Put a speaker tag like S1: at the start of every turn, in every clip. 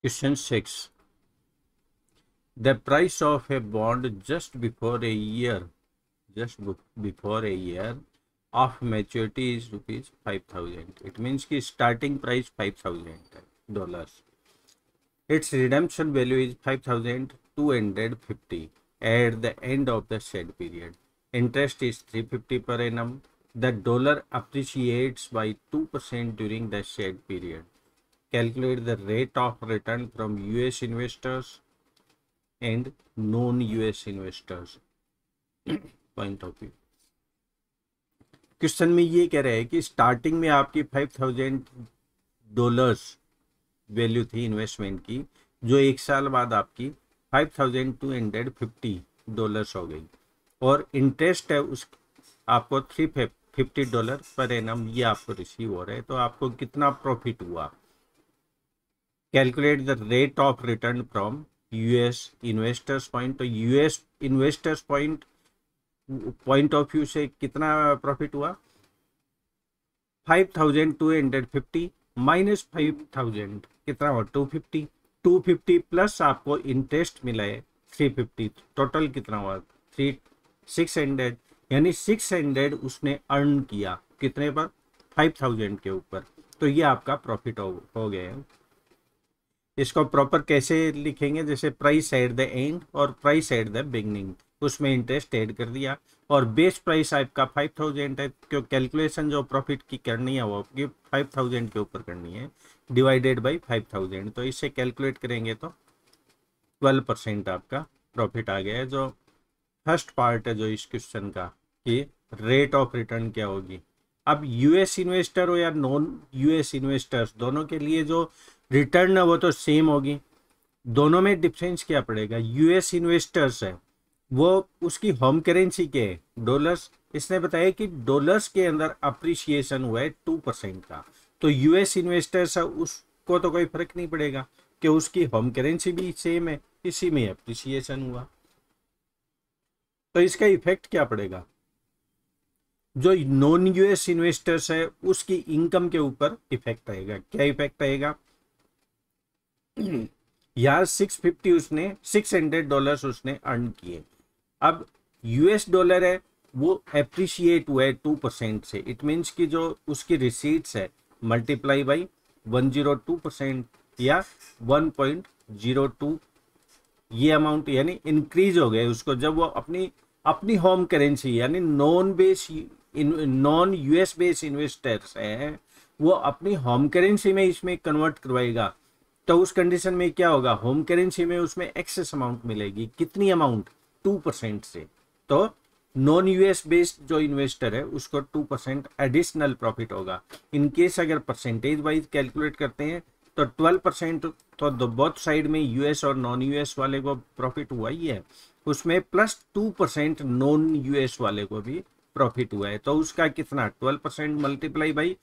S1: Question 6. The price of a bond just before a year, just before a year of maturity is rupees 5000. It means ki starting price 5000 dollars. Its redemption value is 5250 at the end of the said period. Interest is 350 per annum. The dollar appreciates by 2% during the said period calculate the rate of return from US investors and non-US investors point of view. Question में ये कह रहे हैं कि starting में आपकी five thousand dollars value थी investment की जो एक साल बाद आपकी five thousand two hundred fifty dollars हो गई और इंटरेस्ट है उस आपको थ्री फिफ्टी डॉलर पर एन ये आपको रिसीव हो रहा है तो आपको कितना प्रॉफिट हुआ calculate the rate of return from US investors point तो US investors point point of view से कितना profit हुआ 5250 माइनस फाइव थाउजेंड कितना हुआ two fifty two fifty plus आपको इंटरेस्ट मिला है थ्री फिफ्टी टोटल कितना हुआ थ्री सिक्स हंड्रेड यानी सिक्स हंड्रेड उसने अर्न किया कितने पर फाइव थाउजेंड के ऊपर तो ये आपका प्रॉफिट हो, हो गया है इसको प्रॉपर कैसे लिखेंगे जैसे प्राइस एट द एंड और प्राइस एट द बिगनिंग उसमें इंटरेस्ट ऐड कर दिया और बेस प्राइस आपका फाइव थाउजेंड है क्यों कैलकुलेशन जो प्रॉफिट की करनी है वो आपकी फाइव थाउजेंड के ऊपर करनी है डिवाइडेड बाई फाइव थाउजेंड तो इससे कैलकुलेट करेंगे तो ट्वेल्व परसेंट आपका प्रॉफिट आ गया है जो फर्स्ट पार्ट है जो इस क्वेश्चन का कि रेट ऑफ रिटर्न क्या होगी अब यूएस इन्वेस्टर हो या नॉन यूएस इन्वेस्टर्स दोनों के लिए जो रिटर्न वो तो सेम होगी दोनों में डिफरेंस क्या पड़ेगा यूएस इन्वेस्टर्स है वो उसकी होम करेंसी के है डॉलर्स इसने बताया कि डॉलर्स के अंदर अप्रिशिएशन हुआ है टू परसेंट का तो यूएस इन्वेस्टर्स है उसको तो कोई फर्क नहीं पड़ेगा कि उसकी होम करेंसी भी सेम है इसी में अप्रिसिएशन हुआ तो इसका इफेक्ट क्या पड़ेगा जो नॉन यूएस इन्वेस्टर्स है उसकी इनकम के ऊपर इफेक्ट आएगा क्या इफेक्ट आएगा यहाँ सिक्स फिफ्टी उसने सिक्स हंड्रेड डॉलर उसने अर्न किए अब यूएस डॉलर है वो अप्रिशिएट हुआ है टू परसेंट से इट मीन्स कि जो उसकी रिसीट्स है multiply by one zero two percent या वन पॉइंट जीरो टू ये अमाउंट यानी इंक्रीज हो गया उसको जब वो अपनी अपनी होम करेंसी यानी non base non US base investors हैं वो अपनी होम करेंसी में इसमें कन्वर्ट करवाएगा तो उस कंडीशन में क्या होगा होम करेंसी में उसमें एक्सेस अमाउंट मिलेगी कितनी अमाउंट टू परसेंट से तो नॉन यूएस बेस्ड जो इन्वेस्टर है उसको टू परसेंट एडिशनल प्रॉफिट होगा इनकेस अगर परसेंटेज वाइज कैलकुलेट करते हैं तो ट्वेल्व परसेंट तो बोथ साइड में यूएस और नॉन यूएस वाले को प्रॉफिट हुआ ही है उसमें plus two percent non US वाले को भी प्रॉफिट हुआ है तो उसका कितना twelve percent multiply by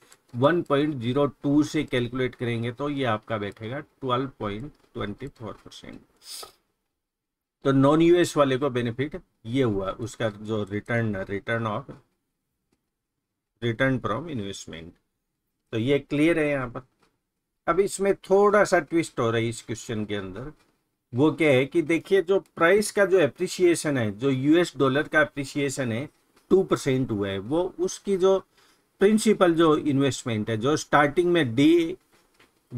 S1: one point zero two से कैलकुलेट करेंगे तो ये आपका बैठेगा twelve point twenty four percent तो नॉन यूएस वाले को बेनिफिट ये हुआ उसका जो return return of return from investment तो ये क्लियर है यहाँ पर अब इसमें थोड़ा सा ट्विस्ट हो रहा है इस क्वेश्चन के अंदर वो क्या है कि देखिए जो प्राइस का जो एप्रिसिएशन है जो यूएस डॉलर का एप्रिसिएशन है टू परसेंट हुआ है वो उसकी जो प्रिंसिपल जो इन्वेस्टमेंट है जो स्टार्टिंग में डे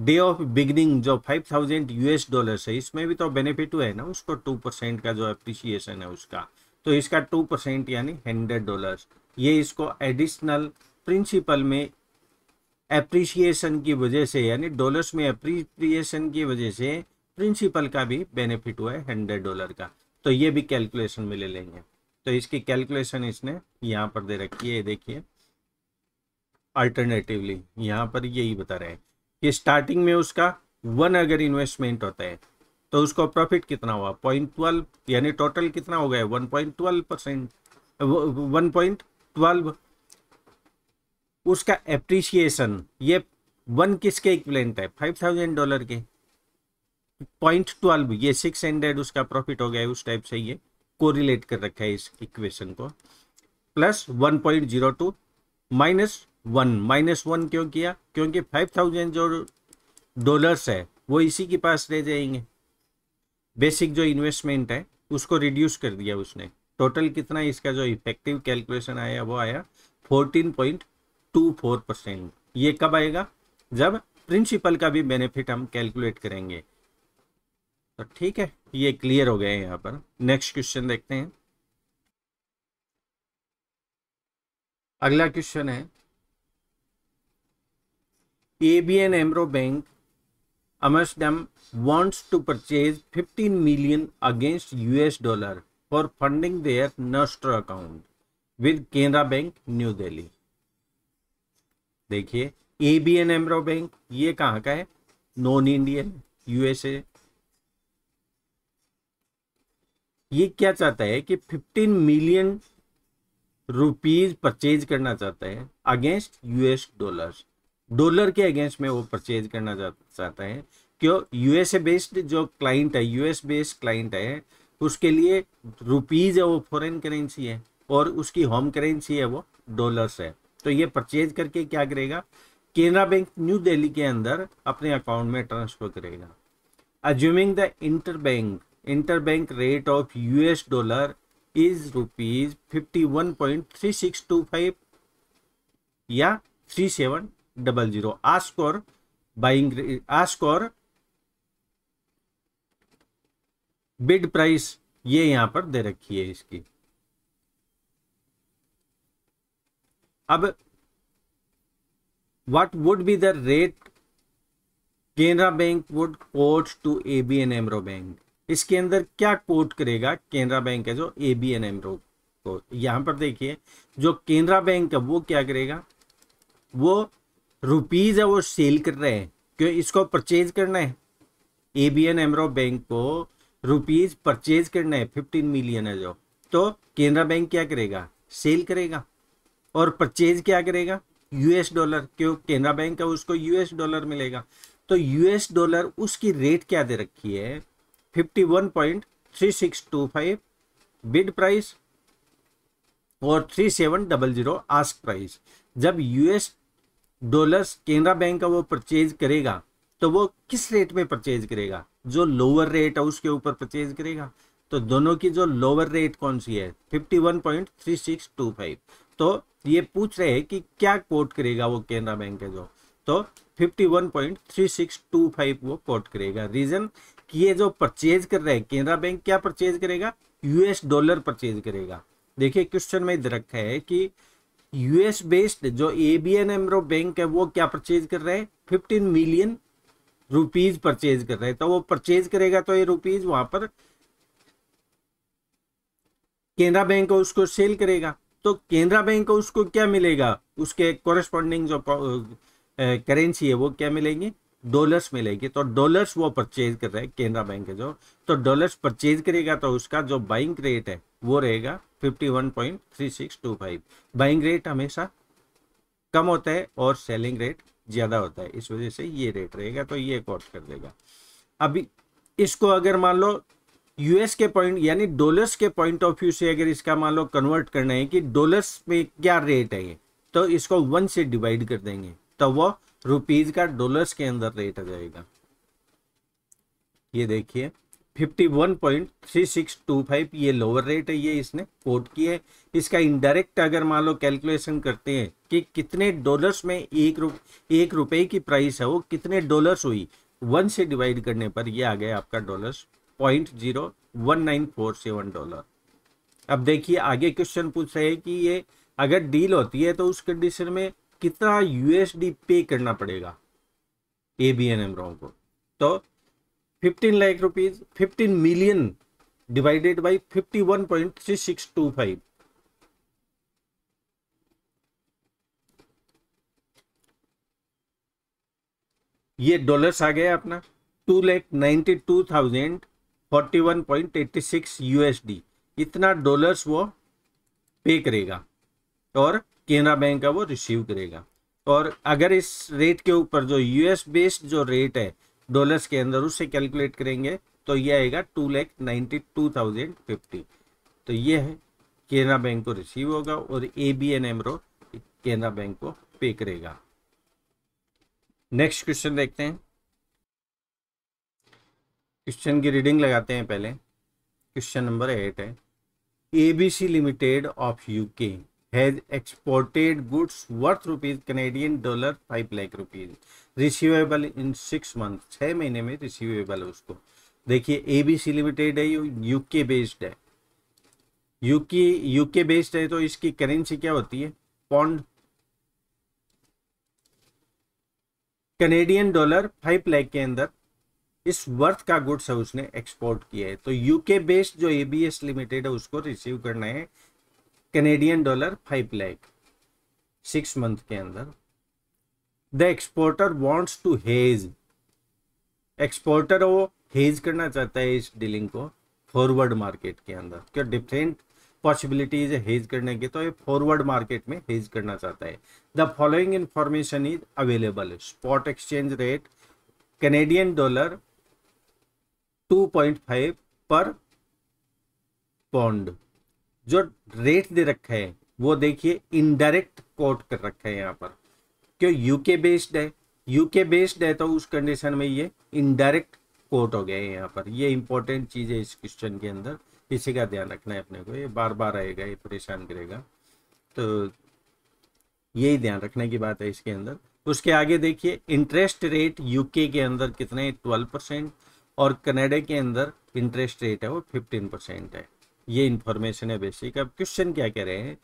S1: डे ऑफ बिगनिंग जो फाइव थाउजेंड यूएस डॉलर है इसमें भी तो बेनिफिट हुआ है ना उसको टू परसेंट का जो अप्रिसिएशन है उसका तो इसका टू परसेंट यानी हंड्रेड डॉलर ये इसको एडिशनल प्रिंसिपल में अप्रिसिएशन की वजह से यानी डॉलर्स में अप्रिसिएशन की वजह से प्रिंसिपल का भी बेनिफिट हुआ है हंड्रेड डॉलर का तो ये भी कैलकुलेशन में ले लेंगे तो इसकी कैलकुलेशन इसने यहाँ पर दे रखी है देखिए अल्टरनेटिवली यहाँ पर यही बता रहे हैं कि स्टार्टिंग में उसका वन अगर इन्वेस्टमेंट होता है तो उसको प्रॉफिट कितना हुआ पॉइंट ट्वेल्व यानी टोटल कितना हो गया one point twelve percent one point twelve उसका एप्रिसिएशन ये वन किसके इक्विलेंट है फाइव थाउजेंड डॉलर के पॉइंट ट्वेल्व ये सिक्स हंड्रेड उसका प्रॉफिट हो गया उस टाइप से ये कोरिलेट कर रखा है इस इक्वेशन को plus one point zero two minus one minus one क्यों किया क्योंकि फाइव थाउजेंड जो डॉलर्स है वो इसी के पास रह जाएंगे बेसिक जो इन्वेस्टमेंट है उसको रिड्यूस कर दिया उसने टोटल कितना इसका जो इफेक्टिव कैलकुलेशन आया वो आया fourteen point two four percent ये कब आएगा जब प्रिंसिपल का भी बेनिफिट हम कैलकुलेट करेंगे तो ठीक है ये क्लियर हो गए हैं यहाँ पर नेक्स्ट क्वेश्चन देखते हैं अगला क्वेश्चन है A B N AMRO bank Amsterdam wants to purchase fifteen million against US dollar for funding their nostro account with Canara bank New Delhi देखिए A B N AMRO bank ये कहाँ का है नॉन इंडियन यूएसए ये क्या चाहता है कि 15 मिलियन रुपीज परचेज करना चाहता है अगेंस्ट यूएस डॉलर डॉलर के अगेंस्ट में वो परचेज करना चाहता है क्यों यूएसए बेस्ड जो क्लाइंट है यूएस बेस्ड क्लाइंट है उसके लिए रुपीज है वो फॉरेन करेंसी है और उसकी होम करेंसी है वो डॉलर्स है तो ये परचेज करके क्या करेगा केनरा बैंक न्यू दिल्ली के अंदर अपने अकाउंट में ट्रांसफर करेगा assuming the inter bank interbank rate of US dollar is rupees fifty one point three six two five या three seven double zero ask or buying ask or bid price ये यहां पर दे रखी है इसकी अब what would be the rate Canara bank would quote to AB and AMRO bank इसके अंदर क्या कोट करेगा केनरा बैंक है जो ए बी एन एम तो यहां पर देखिए जो केनरा बैंक है वो क्या करेगा वो रुपीज़ है वो सेल कर रहे हैं क्यों इसको परचेज करना है A B N AMRO bank को रुपीज़ परचेज करना है फिफ्टीन मिलियन है जो तो केनरा बैंक क्या करेगा सेल करेगा और परचेज क्या करेगा यूएस डॉलर क्यों केनरा बैंक है उसको यूएस डॉलर मिलेगा तो यूएस डॉलर उसकी रेट क्या दे रखी है 51.3625 बिड प्राइस और 3700 आस्क प्राइस जब यूएस डॉलर्स केनरा बैंक का वो परचेज करेगा तो वो किस रेट में परचेज करेगा जो लोअर रेट है उसके ऊपर परचेज करेगा तो दोनों की जो लोअर रेट कौन सी है 51.3625 तो ये पूछ रहे हैं कि क्या कोट करेगा वो केनरा बैंक है जो तो 51.3625 वो कोट करेगा रीजन कि ये जो परचेज कर रहे हैं केनरा बैंक क्या परचेज करेगा यूएस डॉलर परचेज करेगा देखिए क्वेश्चन में इधर रखा है कि यूएस बेस्ड जो एबीएन एमरो बैंक है वो क्या परचेज कर रहे हैं फिफ्टीन मिलियन रुपीज परचेज कर रहे हैं तो वो परचेज करेगा तो ये रुपीज वहां पर केनरा बैंक उसको सेल करेगा तो केनरा बैंक उसको क्या मिलेगा उसके कॉरेस्पॉन्डिंग जो करेंसी है वो क्या मिलेंगे डॉलर्स मिलेगी तो डॉलर्स वो परचेज कर रहे हैं केनरा बैंक के जो तो डॉलर्स परचेज करेगा तो उसका जो बाइंग रेट है वो रहेगा 51.3625 बाइंग रेट हमेशा कम होता है और सेलिंग रेट ज़्यादा होता है इस वजह से ये रेट रहेगा तो ये कोट कर देगा अभी इसको अगर मान लो यूएस के पॉइंट यानी डॉलर्स के पॉइंट ऑफ व्यू से अगर इसका मान लो कन्वर्ट करना है कि डॉलर्स में क्या रेट है तो इसको वन से डिवाइड कर देंगे तो वो रुपीज का डॉलर्स के अंदर रेट आ जाएगा ये देखिए 51.3625 ये लोअर रेट है ये इसने कोट की है इसका इनडायरेक्ट अगर मान लो कैलकुलेशन करते हैं कि कितने डॉलर्स में एक रुप एक रुपए की प्राइस है वो कितने डॉलर्स हुई वन से डिवाइड करने पर ये आ गया आपका dollars point zero one nine four seven dollar अब देखिए आगे क्वेश्चन पूछ रहे हैं कि ये अगर डील होती है तो उस कंडीशन में कितना यूएसडी पे करना पड़ेगा A B N AMRO को तो fifteen lakh rupees fifteen million divided by by 51.3625 ये डॉलर्स आ गया अपना two lakh ninety two thousand forty one point eighty six USD इतना डॉलर्स वो पे करेगा और केनरा बैंक का वो रिसीव करेगा और अगर इस रेट के ऊपर जो यूएस बेस्ड जो रेट है डॉलर्स के अंदर उससे कैलकुलेट करेंगे तो ये आएगा two lakh ninety two thousand fifty तो ये है केनरा बैंक को रिसीव होगा और A B N AMRO Canara bank को पे करेगा नेक्स्ट क्वेश्चन देखते हैं क्वेश्चन की रीडिंग लगाते हैं पहले क्वेश्चन नंबर एट है ABC limited of UK has exported goods worth rupees Canadian dollar five lakh rupees receivable in six month छः महीने में रिसीवेबल है उसको देखिए ए बी सी लिमिटेड है यूके बेस्ड है यूके यूके बेस्ड है तो इसकी करेंसी क्या होती है pound Canadian dollar five lakh के अंदर इस वर्थ का गुड्स है उसने एक्सपोर्ट किया है तो यूके बेस्ड जो एबीएस लिमिटेड है उसको रिसीव करना है Canadian dollar five lakh six month के अंदर the exporter wants to hedge exporter वो हेज करना चाहता है इस डीलिंग को फॉरवर्ड मार्केट के अंदर क्यों डिफरेंट पॉसिबिलिटीज है हेज करने की तो ये फॉरवर्ड मार्केट में हेज करना चाहता है the following information is available spot exchange rate Canadian dollar 2.5 पर पॉन्ड जो रेट दे रखा है वो देखिए इनडायरेक्ट कोट कर रखा है यहाँ पर क्यों यूके बेस्ड है यूके बेस्ड है तो उस कंडीशन में ये इनडायरेक्ट कोट हो गया है यहाँ पर ये इंपॉर्टेंट चीज़ है इस क्वेश्चन के अंदर इसी का ध्यान रखना है अपने को ये बार बार आएगा ये परेशान करेगा तो यही ध्यान रखने की बात है इसके अंदर उसके आगे देखिए इंटरेस्ट रेट यूके के अंदर कितने ट्वेल्व परसेंट और कनाडा के अंदर इंटरेस्ट रेट है वो फिफ्टीन परसेंट है ये इन्फॉर्मेशन है बेसिक अब क्वेश्चन क्या कह रहे हैं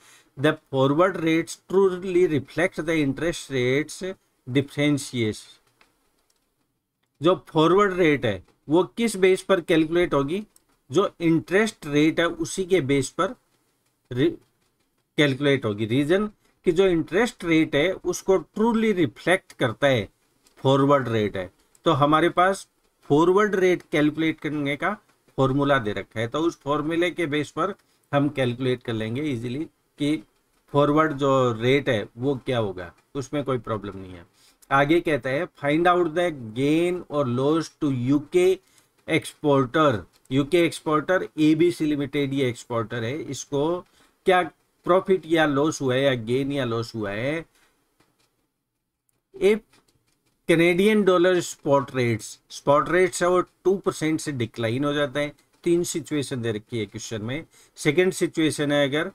S1: the forward rates truly reflect the interest rates differentials जो फॉरवर्ड रेट है वो किस बेस पर कैलकुलेट होगी जो इंटरेस्ट रेट है उसी के बेस पर कैलकुलेट होगी रीजन कि जो इंटरेस्ट रेट है उसको ट्रूली रिफ्लेक्ट करता है फॉरवर्ड रेट है तो हमारे पास फॉरवर्ड रेट कैलकुलेट करने का फॉर्मूला दे रखा है तो उस फॉर्मूले के बेस पर हम कैलकुलेट कर लेंगे इजीली कि फॉरवर्ड जो रेट है वो क्या होगा उसमें कोई प्रॉब्लम नहीं है आगे कहता है फाइंड आउट द गेन और loss to UK exporter UK exporter ABC limited ये एक्सपोर्टर है इसको क्या प्रॉफिट या लॉस हुआ है या गेन या लॉस हुआ है if Canadian dollar spot rates spot rates है वो टू परसेंट से डिक्लाइन हो जाता है तीन सिचुएशन दे रखी है क्वेश्चन में सेकंड सिचुएशन है अगर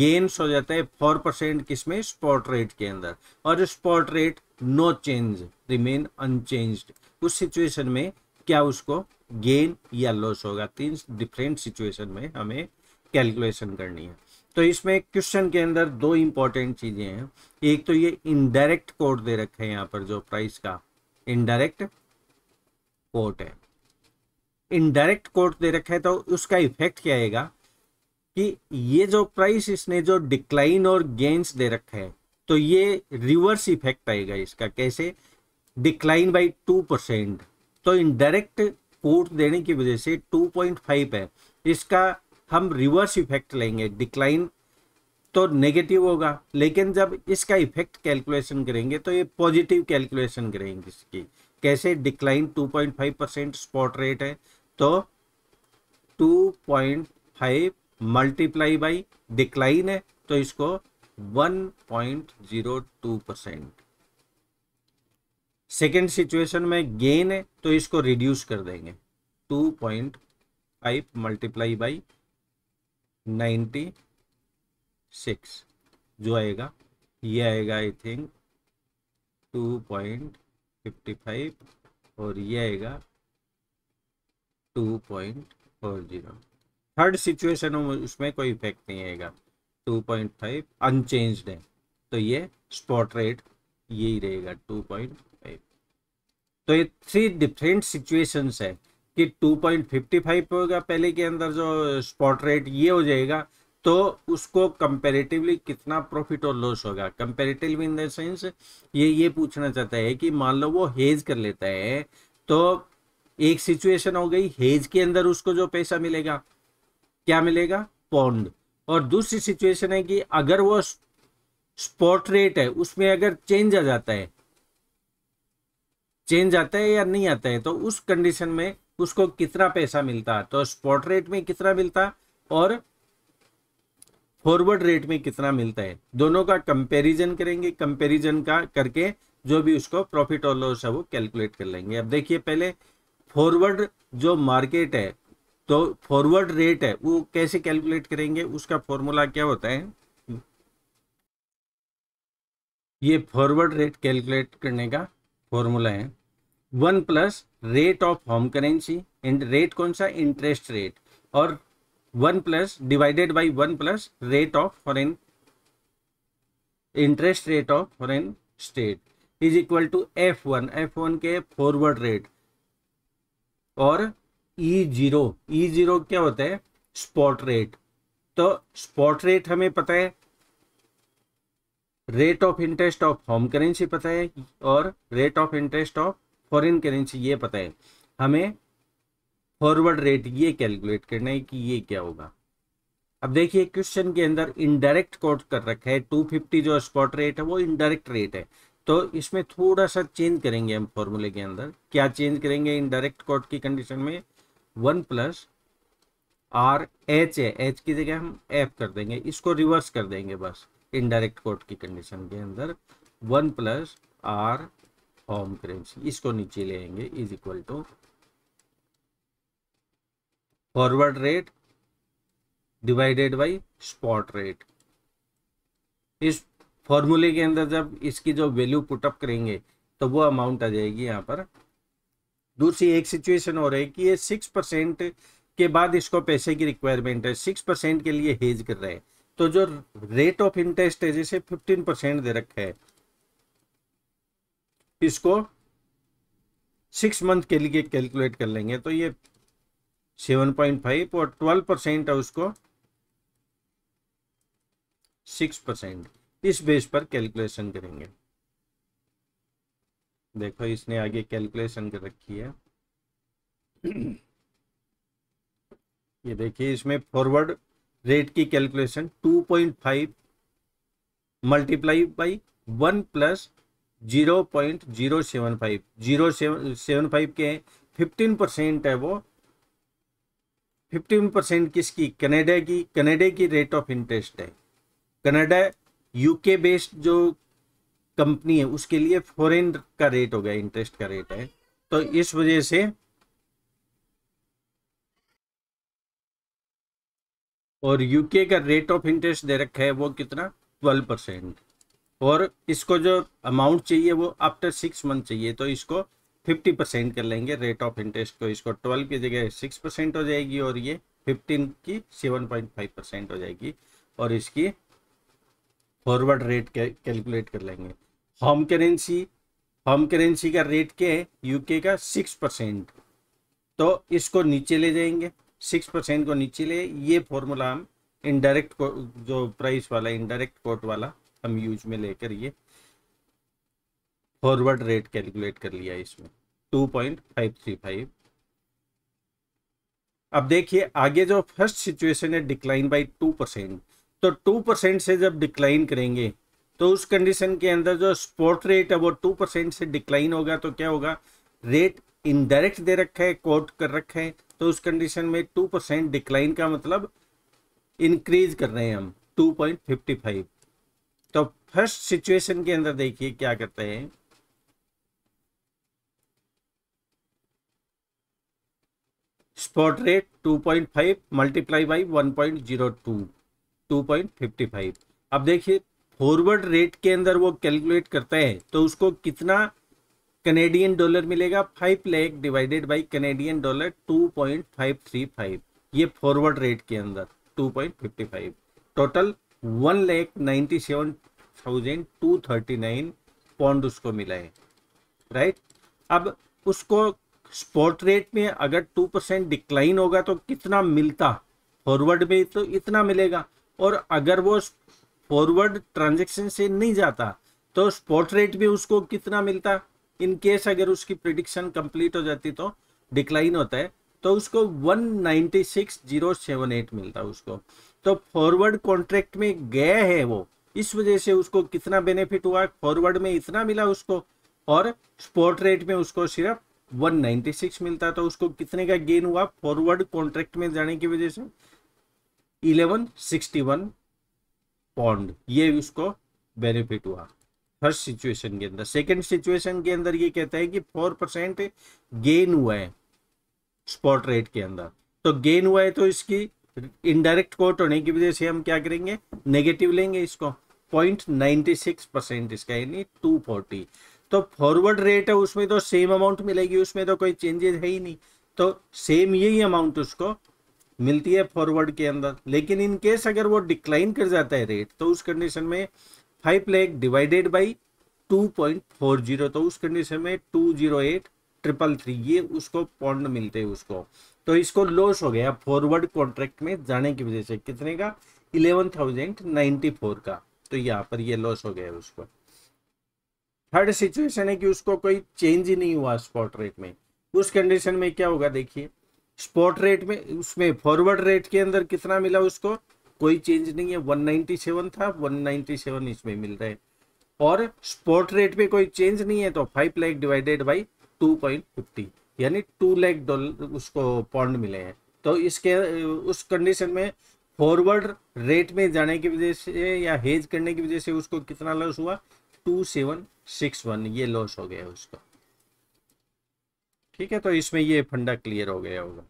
S1: गेन्स हो जाता है फोर परसेंट किसमें स्पॉट रेट के अंदर और spot rate no change remain unchanged उस सिचुएशन में क्या उसको गेन या लॉस होगा तीन डिफरेंट सिचुएशन में हमें कैलकुलेशन करनी है तो इसमें क्वेश्चन के अंदर दो इंपॉर्टेंट चीज़ें हैं एक तो ये इनडायरेक्ट कोड दे रखे हैं यहां पर जो प्राइस का इनडायरेक्ट कोट है इनडायरेक्ट कोट दे रखा है तो उसका इफेक्ट क्या आएगा कि ये जो प्राइस इसने जो डिक्लाइन और गेंस दे रखा है तो ये रिवर्स इफेक्ट आएगा इसका कैसे डिक्लाइन बाई टू परसेंट तो इनडायरेक्ट कोट देने की वजह से टू पॉइंट फाइव है इसका हम रिवर्स इफेक्ट लेंगे डिक्लाइन तो नेगेटिव होगा लेकिन जब इसका इफेक्ट कैलकुलेशन करेंगे तो ये पॉजिटिव कैलकुलेशन करेंगे इसकी कैसे डिक्लाइन 2.5 परसेंट स्पॉट रेट है तो 2.5 मल्टीप्लाई बाई डिक्लाइन है तो इसको 1.02 परसेंट सेकेंड सिचुएशन में गेन है तो इसको रिड्यूस कर देंगे 2.5 मल्टीप्लाई बाई नाइन्टी सिक्स जो आएगा ये आएगा I think two point fifty five और ये आएगा two point four zero third situation उसमें कोई इफेक्ट नहीं आएगा टू पॉइंट फाइव अनचेंज है तो ये स्पॉट रेट यही रहेगा टू पॉइंट फाइव तो ये थ्री डिफरेंट सिचुएशंस है कि 2.55 होगा पहले के अंदर जो स्पॉट रेट ये हो जाएगा तो उसको कंपेरेटिवली कितना प्रॉफिट और लॉस होगा कंपेरेटिवली इन द सेंस ये ये पूछना चाहता है कि मान लो वो हेज कर लेता है तो एक सिचुएशन हो गई हेज के अंदर उसको जो पैसा मिलेगा क्या मिलेगा पौंड और दूसरी सिचुएशन है कि अगर वो स्पॉट रेट है उसमें अगर चेंज आ जाता है चेंज आता है या नहीं आता है तो उस कंडीशन में उसको कितना पैसा मिलता तो स्पॉट रेट में कितना मिलता और फॉरवर्ड रेट में कितना मिलता है दोनों का कंपैरिजन करेंगे कंपैरिजन का करके जो भी उसको प्रॉफिट और लॉस है वो कैलकुलेट कर लेंगे अब देखिए पहले फॉरवर्ड जो मार्केट है तो फॉरवर्ड रेट है वो कैसे कैलकुलेट करेंगे उसका फॉर्मूला क्या होता है ये फॉरवर्ड रेट कैलकुलेट करने का फॉर्मूला है one plus rate of home currency and rate कौन सा इंटरेस्ट रेट और one plus divided by one plus rate of foreign interest rate of foreign state is equal to F one F one के forward rate और E zero E zero क्या होता है spot rate तो spot rate हमें पता है rate of interest of home currency पता है और rate of interest of foreign currency ये पता है हमें फॉरवर्ड रेट ये कैलकुलेट करना है कि ये क्या होगा अब देखिए क्वेश्चन के अंदर इनडायरेक्ट कोट कर रखा है 250 जो स्पॉट रेट है वो इनडायरेक्ट रेट है तो इसमें थोड़ा सा चेंज करेंगे हम फॉर्मूले के अंदर क्या चेंज करेंगे इनडायरेक्ट कोट की कंडीशन में वन प्लस आर एच है एच की जगह हम एफ कर देंगे इसको रिवर्स कर देंगे बस इनडायरेक्ट कोट की कंडीशन के अंदर one plus R form currency इसको नीचे लेंगे is equal to forward rate divided by spot rate इस फॉर्मूले के अंदर जब इसकी जो वैल्यू पुटअप करेंगे तो वो अमाउंट आ जाएगी यहाँ पर दूसरी एक सिचुएशन हो रही है कि ये सिक्स परसेंट के बाद इसको पैसे की रिक्वायरमेंट है सिक्स परसेंट के लिए हेज कर रहे हैं तो जो रेट ऑफ इंटरेस्ट है जैसे फिफ्टीन परसेंट दे रखा है इसको सिक्स मंथ के लिए कैलकुलेट कर लेंगे तो ये सेवन पॉइंट फाइव और ट्वेल्व परसेंट है उसको सिक्स परसेंट इस बेस पर कैलकुलेशन करेंगे देखो इसने आगे कैलकुलेशन कर रखी है ये देखिए इसमें फॉरवर्ड रेट की calculation two point five multiply by one plus zero point zero seven five zero seven five के फिफ्टीन परसेंट है वो फिफ्टीन परसेंट किसकी कनाडा की कनाडा की रेट ऑफ इंटरेस्ट है कनाडा यूके बेस्ड जो कंपनी है उसके लिए फॉरेन का रेट हो गया इंटरेस्ट का रेट है तो इस वजह से और यूके का रेट ऑफ इंटरेस्ट दे रखा है वो कितना ट्वेल्व परसेंट और इसको जो अमाउंट चाहिए वो आफ्टर सिक्स मंथ चाहिए तो इसको फिफ्टी परसेंट कर लेंगे रेट ऑफ इंटरेस्ट को इसको ट्वेल्व की जगह सिक्स परसेंट हो जाएगी और ये फिफ्टीन की सेवन पॉइंट फाइव परसेंट हो जाएगी और इसकी फॉरवर्ड रेट कैलकुलेट कर लेंगे होम करेंसी होम करेंसी का रेट क्या है यूके का सिक्स परसेंट तो इसको नीचे ले जाएंगे सिक्स परसेंट को नीचे ले ये फॉर्मूला हम इनडायरेक्ट जो प्राइस वाला इनडायरेक्ट कोट वाला हम यूज में लेकर ये फॉरवर्ड रेट कैलकुलेट कर लिया इसमें 2.535 अब देखिए आगे जो फर्स्ट सिचुएशन है डिक्लाइन बाय टू परसेंट तो टू परसेंट से जब डिक्लाइन करेंगे तो उस कंडीशन के अंदर जो स्पॉट रेट है वो टू परसेंट से डिक्लाइन होगा तो क्या होगा रेट इनडायरेक्ट दे रखा है कोट कर रखा है तो उस कंडीशन में टू परसेंट डिक्लाइन का मतलब इंक्रीज कर रहे हैं हम टू पॉइंट फिफ्टी फाइव तो फर्स्ट सिचुएशन के अंदर देखिए क्या करते हैं स्पॉट रेट 2.5 मल्टीप्लाई बाई 1.02 2.55 अब देखिए फॉरवर्ड रेट के अंदर वो कैलकुलेट करते हैं तो उसको कितना कनेडियन डॉलर मिलेगा five lakh divided by Canadian dollar 2.535 ये फॉरवर्ड रेट के अंदर 2.55 total one lakh ninety seven thousand two thirty nine pound उसको मिला है राइट अब उसको स्पॉट रेट में अगर टू परसेंट डिक्लाइन होगा तो कितना मिलता फॉरवर्ड में तो इतना मिलेगा और अगर वो फॉरवर्ड ट्रांजेक्शन से नहीं जाता तो स्पॉट रेट भी उसको कितना मिलता इन केस अगर उसकी प्रिडिक्शन कंप्लीट हो जाती तो डिक्लाइन होता है तो उसको one ninety six zero seven eight मिलता उसको तो फॉरवर्ड कॉन्ट्रैक्ट में गए हैं वो इस वजह से उसको कितना बेनिफिट हुआ फॉरवर्ड में इतना मिला उसको और स्पॉट रेट में उसको सिर्फ 196 मिलता तो उसको कितने का गेन हुआ फॉरवर्ड कॉन्ट्रैक्ट में जाने की वजह से 1161 पॉन्ड ये उसको बेनिफिट हुआ फर्स्ट सिचुएशन के अंदर सेकंड सिचुएशन के अंदर ये कहता है कि 4 परसेंट गेन हुआ है स्पॉट रेट के अंदर तो गेन हुआ है तो इसकी इनडायरेक्ट कोट होने की वजह से हम क्या करेंगे नेगेटिव लेंगे इसको पॉइंट नाइन्टी सिक्स परसेंट इसका यानी टू फोर्टी तो फॉरवर्ड रेट है उसमें तो सेम अमाउंट मिलेगी उसमें तो कोई चेंजेस है ही नहीं तो सेम यही अमाउंट उसको मिलती है फॉरवर्ड के अंदर लेकिन इन केस अगर वो डिक्लाइन कर जाता है रेट तो उस कंडीशन में five lakh divided by two point four zero तो उस कंडीशन में two zero eight triple three ये उसको पॉन्ड मिलते हैं उसको तो इसको लॉस हो गया फॉरवर्ड कॉन्ट्रैक्ट में जाने की वजह से कितने का इलेवन थाउजेंड नाइनटी फोर का तो यहाँ पर ये लॉस हो गया उसको थर्ड सिचुएशन है कि उसको कोई चेंज ही नहीं हुआ स्पॉट रेट में उस कंडीशन में क्या होगा देखिए स्पॉट रेट में उसमें फॉरवर्ड रेट के अंदर कितना मिला उसको कोई चेंज नहीं है 197 था 197 इसमें मिल रहा है और स्पॉट रेट में कोई चेंज नहीं है तो फाइव लैख डिवाइडेड बाई 2.50 यानी टू लैख डॉलर उसको पॉन्ड मिले हैं तो इसके उस कंडीशन में फॉरवर्ड रेट में जाने की वजह से या हेज करने की वजह से उसको कितना लॉस हुआ टू सेवन सिक्स वन ये लॉस हो गया उसका ठीक है तो इसमें ये फंडा क्लियर हो गया होगा